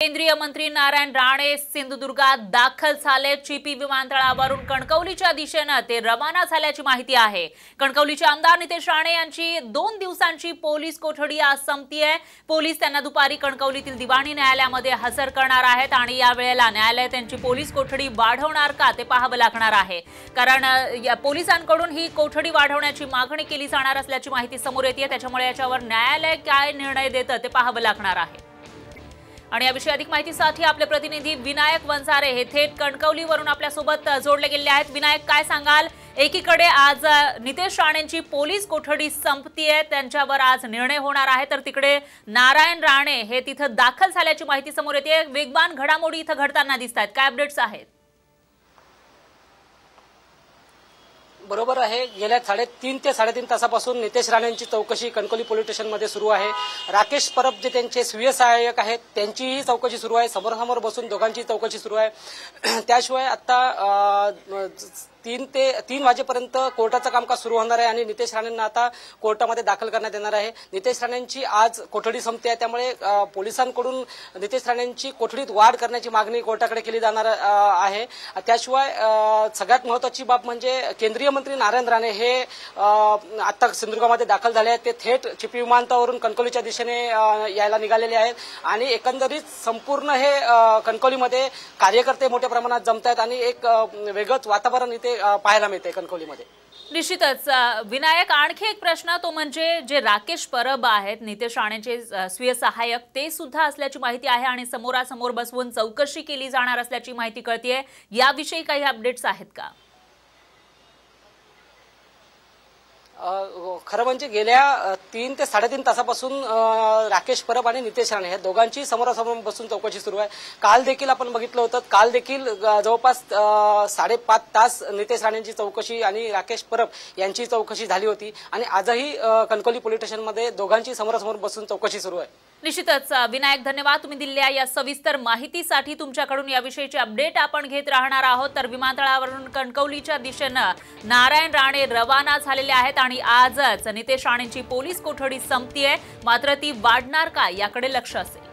केंद्रीय मंत्री नारायण राणे सिंधुदुर्गात दाखल झाले चिपी विमानतळावरून कणकवलीच्या दिशेनं ते रवाना झाल्याची माहिती आहे कणकवलीचे आमदार नितेश राणे यांची दोन दिवसांची पोलीस कोठडी आज संपती आहे पोलीस त्यांना दुपारी कणकवलीतील दिवाणी न्यायालयामध्ये हजर करणार आहेत आणि या वेळेला न्यायालय त्यांची पोलीस कोठडी वाढवणार का ते पाहावं लागणार आहे कारण पोलिसांकडून ही कोठडी वाढवण्याची मागणी केली जाणार असल्याची माहिती समोर येते त्याच्यामुळे याच्यावर न्यायालय काय निर्णय देतं ते पाहावं लागणार आहे आणि याविषयी अधिक माहितीसाठी आपले प्रतिनिधी विनायक वंजारे हे थेट कणकवलीवरून आपल्यासोबत जोडले गेले आहेत विनायक काय सांगाल एकीकडे आज नितेश राणेंची पोलीस कोठडी आहे त्यांच्यावर आज निर्णय होणार आहे तर तिकडे नारायण राणे हे तिथं दाखल झाल्याची माहिती समोर येते वेगवान घडामोडी इथं घडताना दिसत आहेत काय अपडेट्स आहेत बरोबर आहे गेल्या साडेतीन ते साडेतीन तासापासून नितेश राणेंची चौकशी कणकोली पोलीस स्टेशनमध्ये सुरू आहे राकेश परब जे त्यांचे स्वीय सहाय्यक आहेत त्यांचीही चौकशी सुरू आहे समोरसमोर बसून दोघांची चौकशी सुरू आहे त्याशिवाय आता तीन ते तीन वाजेपर्यंत कोर्टाचं कामकाज सुरू होणार आहे आणि नितेश राणेंना आता कोर्टामध्ये दाखल करण्यात येणार आहे नितेश राणेंची आज कोठडी संपते आहे त्यामुळे पोलिसांकडून नितेश राणेंची कोठडीत वाढ करण्याची मागणी कोर्टाकडे केली जाणार आहे त्याशिवाय सगळ्यात महत्वाची बाब म्हणजे केंद्रीय मंत्री नारायण राणे हे आता सिंधुदुर्गामध्ये दाखल झाले आहेत ते थेट चिपी विमानतळावरून कणकोलीच्या दिशेने यायला निघालेले आहेत आणि एकंदरीत संपूर्ण हे कणकोलीमध्ये कार्यकर्ते मोठ्या प्रमाणात जमत आहेत आणि एक वेगळंच वातावरण इथे पाहायला मिळते कणकवलीमध्ये निश्चितच विनायक आणखी एक प्रश्न तो म्हणजे जे राकेश परब आहेत नितेश राणेचे स्वीय सहाय्यक ते सुद्धा असल्याची माहिती आहे आणि समोरासमोर बसवून चौकशी केली जाणार असल्याची माहिती कळतीये याविषयी काही अपडेट्स आहेत का हो, खरं म्हणजे गेल्या तीन ते साडेतीन तासापासून राकेश परब आणि नितेश राणे या दोघांची समोरासमोर बसून चौकशी सुरू आहे काल देखील आपण बघितलं होतं काल देखील जवळपास साडेपाच तास नितेश राणेंची चौकशी आणि राकेश परब यांची चौकशी झाली होती आणि आजही कणकोली पोलीस स्टेशनमध्ये दोघांची समोरासमोर बसून चौकशी सुरू आहे निश्चितच विनायक धन्यवाद तुम्ही दिलेल्या या सविस्तर माहितीसाठी तुमच्याकडून याविषयीची अपडेट आपण घेत राहणार आहोत तर विमानतळावरून कणकवलीच्या दिशेनं नारायण राणे रवाना झालेले आहेत आणि आजच नितेश राणेंची पोलीस कोठडी संपतीये मात्र ती वाढणार का याकडे लक्ष असेल